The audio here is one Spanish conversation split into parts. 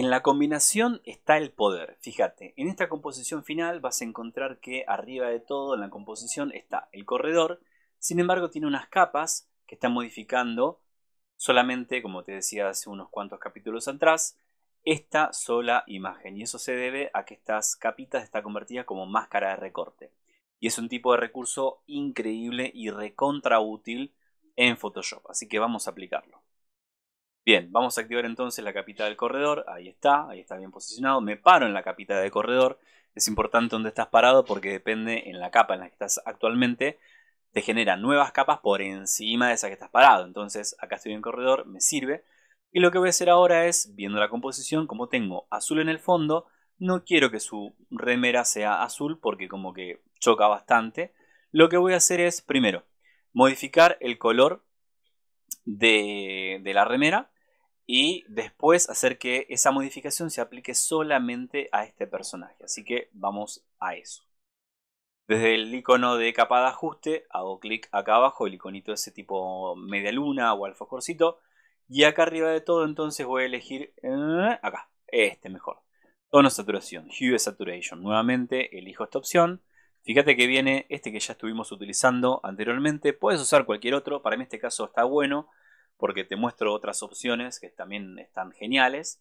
En la combinación está el poder. Fíjate, en esta composición final vas a encontrar que arriba de todo en la composición está el corredor. Sin embargo, tiene unas capas que están modificando solamente, como te decía hace unos cuantos capítulos atrás, esta sola imagen. Y eso se debe a que estas capitas están convertidas como máscara de recorte. Y es un tipo de recurso increíble y recontra útil en Photoshop. Así que vamos a aplicarlo. Bien, vamos a activar entonces la capita del corredor. Ahí está, ahí está bien posicionado. Me paro en la capita del corredor. Es importante donde estás parado porque depende en la capa en la que estás actualmente. Te genera nuevas capas por encima de esa que estás parado. Entonces acá estoy en corredor, me sirve. Y lo que voy a hacer ahora es, viendo la composición, como tengo azul en el fondo, no quiero que su remera sea azul porque como que choca bastante. Lo que voy a hacer es, primero, modificar el color de la remera y después hacer que esa modificación se aplique solamente a este personaje. Así que vamos a eso. Desde el icono de capa de ajuste hago clic acá abajo, el iconito de ese tipo media luna o alfajorcito. Y acá arriba de todo entonces voy a elegir eh, acá, este mejor. Tono saturación, Hue Saturation. Nuevamente elijo esta opción. Fíjate que viene este que ya estuvimos utilizando anteriormente. Puedes usar cualquier otro, para mí este caso está bueno porque te muestro otras opciones que también están geniales.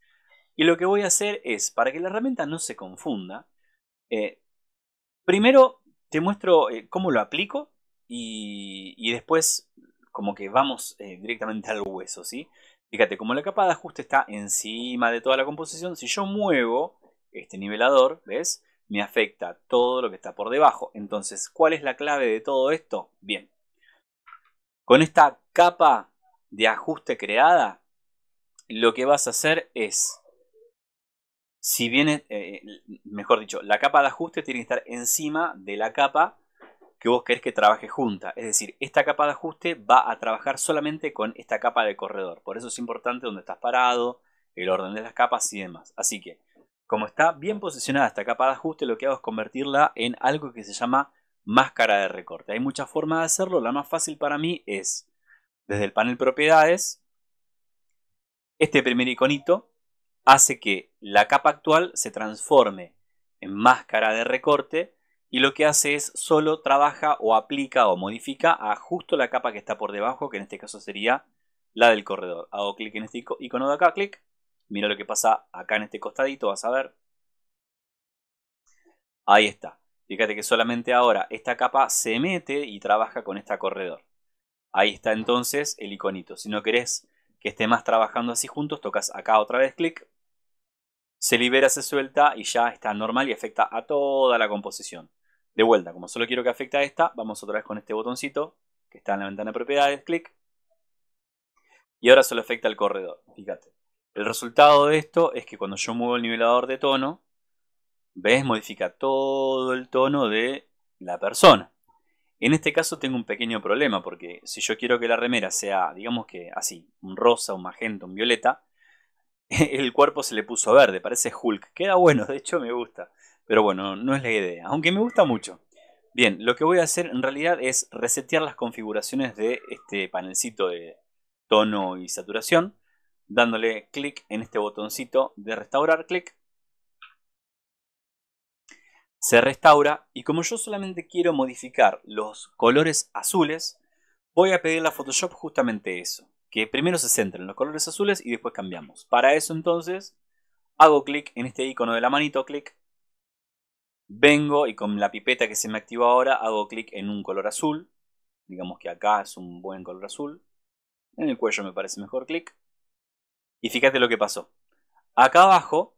Y lo que voy a hacer es, para que la herramienta no se confunda, eh, primero te muestro eh, cómo lo aplico y, después como que vamos eh, directamente al hueso, ¿sí? Fíjate, como la capa de ajuste está encima de toda la composición, si yo muevo este nivelador, ¿ves? Me afecta todo lo que está por debajo. Entonces, ¿cuál es la clave de todo esto? Bien, con esta capa de ajuste creada, lo que vas a hacer es, si viene, eh, mejor dicho, la capa de ajuste tiene que estar encima de la capa que vos querés que trabaje junta. Es decir, esta capa de ajuste va a trabajar solamente con esta capa de corredor. Por eso es importante donde estás parado, el orden de las capas y demás. Así que, como está bien posicionada esta capa de ajuste, lo que hago es convertirla en algo que se llama máscara de recorte. Hay muchas formas de hacerlo. La más fácil para mí es desde el panel propiedades, este primer iconito hace que la capa actual se transforme en máscara de recorte y lo que hace es solo trabaja o aplica o modifica a justo la capa que está por debajo, que en este caso sería la del corredor. Hago clic en este icono de acá, clic. Mira lo que pasa acá en este costadito, vas a ver. Ahí está. Fíjate que solamente ahora esta capa se mete y trabaja con esta corredor. Ahí está entonces el iconito. Si no querés que esté más trabajando así juntos, tocas acá otra vez clic. Se libera, se suelta y ya está normal y afecta a toda la composición. De vuelta, como solo quiero que afecte a esta, vamos otra vez con este botoncito que está en la ventana de propiedades, clic. Y ahora solo afecta al corredor, fíjate. El resultado de esto es que cuando yo muevo el nivelador de tono, ves, modifica todo el tono de la persona. En este caso tengo un pequeño problema porque si yo quiero que la remera sea, digamos que así, un rosa, un magenta, un violeta, el cuerpo se le puso verde, parece Hulk. Queda bueno, de hecho me gusta. Pero bueno, no es la idea, aunque me gusta mucho. Bien, lo que voy a hacer en realidad es resetear las configuraciones de este panelcito de tono y saturación, dándole clic en este botoncito de restaurar clic se restaura y como yo solamente quiero modificar los colores azules, voy a pedirle a Photoshop justamente eso, que primero se centren en los colores azules y después cambiamos. Para eso entonces hago clic en este icono de la manito, clic, vengo y con la pipeta que se me activó ahora hago clic en un color azul, digamos que acá es un buen color azul, en el cuello me parece mejor clic, y fíjate lo que pasó. Acá abajo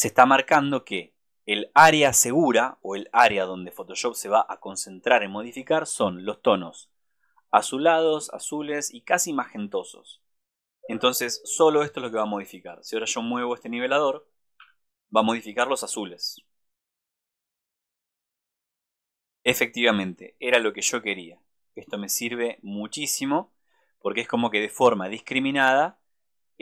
se está marcando que el área segura o el área donde Photoshop se va a concentrar en modificar son los tonos azulados, azules y casi magentosos. Entonces, solo esto es lo que va a modificar. Si ahora yo muevo este nivelador, va a modificar los azules. Efectivamente, era lo que yo quería. Esto me sirve muchísimo porque es como que de forma discriminada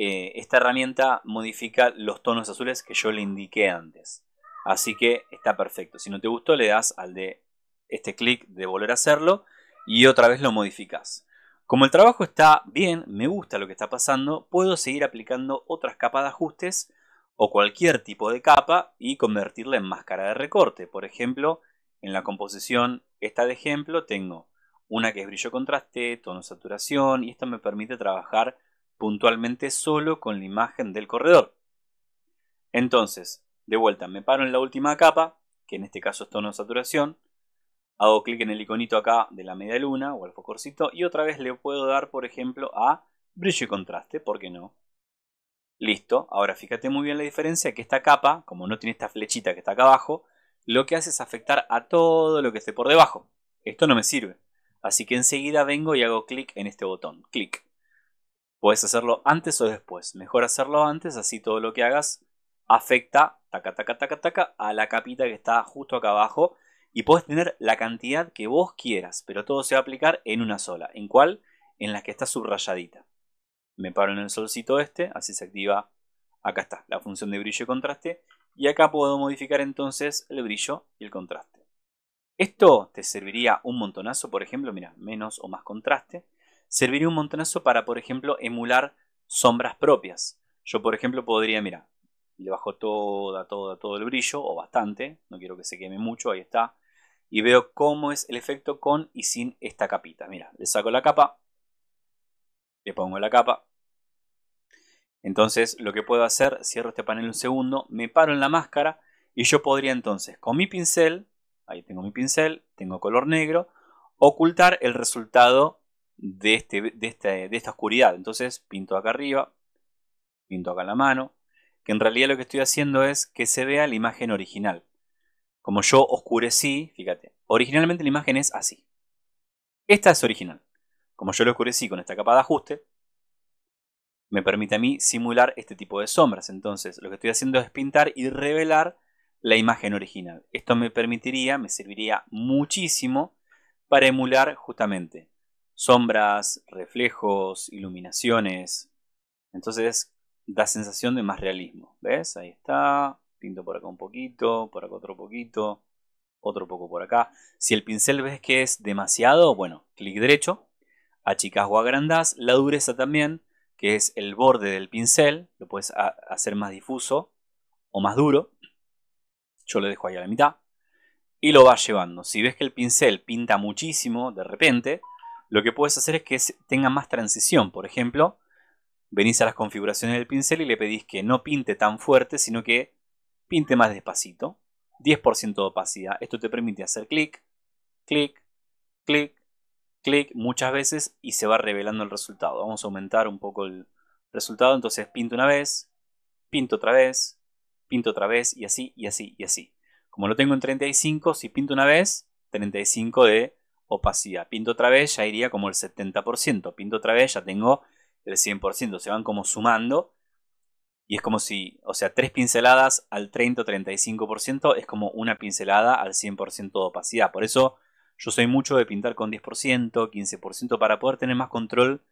eh, esta herramienta modifica los tonos azules que yo le indiqué antes. Así que está perfecto. Si no te gustó, le das al de este clic de volver a hacerlo y otra vez lo modificas. Como el trabajo está bien, me gusta lo que está pasando, puedo seguir aplicando otras capas de ajustes o cualquier tipo de capa y convertirla en máscara de recorte. Por ejemplo, en la composición esta de ejemplo tengo una que es brillo contraste, tono saturación y esto me permite trabajar puntualmente solo con la imagen del corredor. Entonces, de vuelta, me paro en la última capa, que en este caso es tono de saturación, hago clic en el iconito acá de la media luna o el focorcito y otra vez le puedo dar, por ejemplo, a brillo y contraste, ¿por qué no? Listo, ahora fíjate muy bien la diferencia que esta capa, como no tiene esta flechita que está acá abajo, lo que hace es afectar a todo lo que esté por debajo. Esto no me sirve. Así que enseguida vengo y hago clic en este botón, clic. Puedes hacerlo antes o después. Mejor hacerlo antes, así todo lo que hagas afecta, taca, a la capita que está justo acá abajo. Y puedes tener la cantidad que vos quieras, pero todo se va a aplicar en una sola. ¿En cuál? En la que está subrayadita. Me paro en el solcito este, así se activa, acá está, la función de brillo y contraste. Y acá puedo modificar entonces el brillo y el contraste. Esto te serviría un montonazo, por ejemplo, mira, menos o más contraste serviría un montonazo para, por ejemplo, emular sombras propias. Yo, por ejemplo, podría, mira, le bajo toda, toda, todo el brillo, o bastante, no quiero que se queme mucho, ahí está. Y veo cómo es el efecto con y sin esta capita. Mira, le saco la capa, le pongo la capa. Entonces lo que puedo hacer, cierro este panel un segundo, me paro en la máscara y yo podría entonces con mi pincel, ahí tengo mi pincel, tengo color negro, ocultar el resultado este, este, de, esta oscuridad. Entonces pinto acá arriba, pinto acá la mano, que en realidad lo que estoy haciendo es que se vea la imagen original. Como yo oscurecí, fíjate, originalmente la imagen es así. Esta es original. Como yo lo oscurecí con esta capa de ajuste, me permite a mí simular este tipo de sombras. Entonces, lo que estoy haciendo es pintar y revelar la imagen original. Esto me permitiría, me serviría muchísimo para emular justamente sombras, reflejos, iluminaciones. Entonces da sensación de más realismo. ¿Ves? Ahí está. Pinto por acá un poquito, por acá otro poquito, otro poco por acá. Si el pincel ves que es demasiado, bueno, clic derecho, Achicas o agrandás. La dureza también, que es el borde del pincel, lo puedes hacer más difuso o más duro. Yo lo dejo ahí a la mitad. Y lo vas llevando. Si ves que el pincel pinta muchísimo de repente, lo que puedes hacer es que tenga más transición. Por ejemplo, venís a las configuraciones del pincel y le pedís que no pinte tan fuerte, sino que pinte más despacito. 10% de opacidad. Esto te permite hacer clic, clic, clic, clic muchas veces y se va revelando el resultado. Vamos a aumentar un poco el resultado. Entonces pinto una vez, pinto otra vez, pinto otra vez y así, y así, y así. Como lo tengo en 35, si pinto una vez, 35 de opacidad. Pinto otra vez, ya iría como el 70%. Pinto otra vez, ya tengo el 100%. Se van como sumando. Y es como si, o sea, tres pinceladas al 30 o 35% es como una pincelada al 100% de opacidad. Por eso yo soy mucho de pintar con 10%, 15% para poder tener más control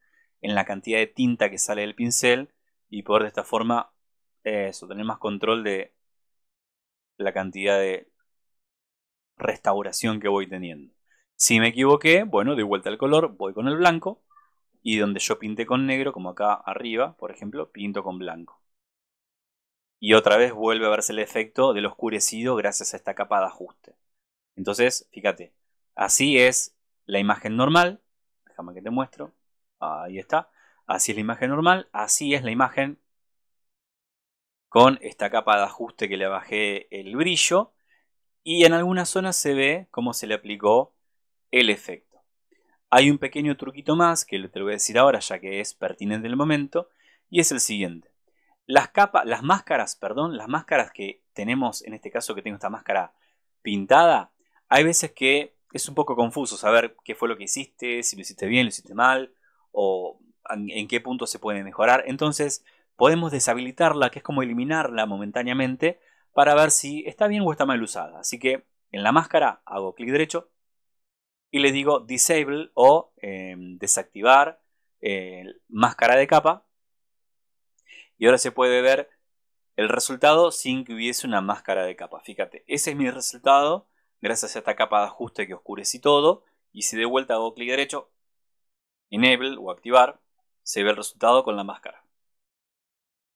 en la cantidad de tinta que sale del pincel y poder de esta forma eso, tener más control de la cantidad de restauración que voy teniendo. Si me equivoqué, bueno, de vuelta al color, voy con el blanco. Y donde yo pinté con negro, como acá arriba, por ejemplo, pinto con blanco. Y otra vez vuelve a verse el efecto del oscurecido gracias a esta capa de ajuste. Entonces, fíjate, así es la imagen normal. Déjame que te muestro. Ahí está. Así es la imagen normal. Así es la imagen con esta capa de ajuste que le bajé el brillo. Y en algunas zonas se ve cómo se le aplicó el efecto. Hay un pequeño truquito más que te lo voy a decir ahora ya que es pertinente el momento y es el siguiente. Las capas, las máscaras, perdón, las máscaras que tenemos en este caso que tengo esta máscara pintada, hay veces que es un poco confuso saber qué fue lo que hiciste, si lo hiciste bien, lo hiciste mal o en qué punto se puede mejorar. Entonces podemos deshabilitarla, que es como eliminarla momentáneamente para ver si está bien o está mal usada. Así que en la máscara hago clic derecho, y le digo disable o em, desactivar eh, máscara de capa. Y ahora se puede ver el resultado sin que hubiese una máscara de capa. Fíjate, ese es mi resultado gracias a esta capa de ajuste que oscurece todo. Y si de vuelta hago clic derecho, enable o activar, se ve el resultado con la máscara.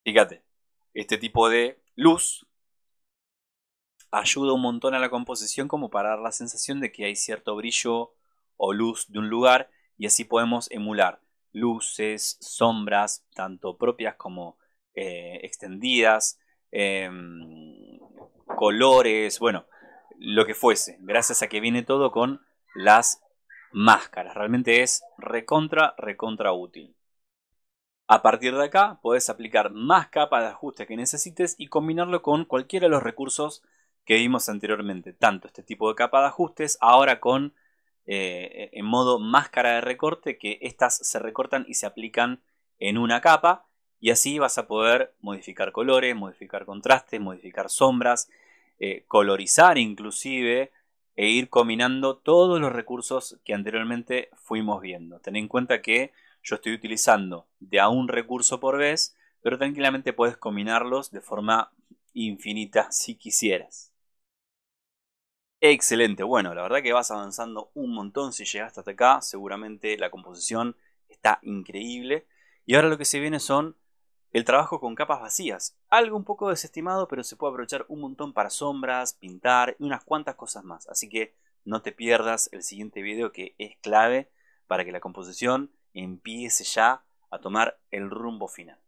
Fíjate, este tipo de luz ayuda un montón a la composición como para dar la sensación de que hay cierto brillo o luz de un lugar y así podemos emular luces, sombras, tanto propias como eh, extendidas, em, colores, bueno, lo que fuese, gracias a que viene todo con las máscaras. Realmente es recontra, recontra útil. A partir de acá, puedes aplicar más capas de ajuste que necesites y combinarlo con cualquiera de los recursos que vimos anteriormente. Tanto este tipo de capa de ajustes, ahora con eh, en modo máscara de recorte, que estas se recortan y se aplican en una capa. Y así vas a poder modificar colores, modificar contrastes, modificar sombras, eh, colorizar inclusive e ir combinando todos los recursos que anteriormente fuimos viendo. Ten en cuenta que yo estoy utilizando de a un recurso por vez, pero tranquilamente puedes combinarlos de forma infinita si quisieras. Excelente, bueno, la verdad que vas avanzando un montón si llegaste hasta acá, seguramente la composición está increíble. Y ahora lo que se viene son el trabajo con capas vacías, algo un poco desestimado, pero se puede aprovechar un montón para sombras, pintar y unas cuantas cosas más. Así que no te pierdas el siguiente video que es clave para que la composición empiece ya a tomar el rumbo final.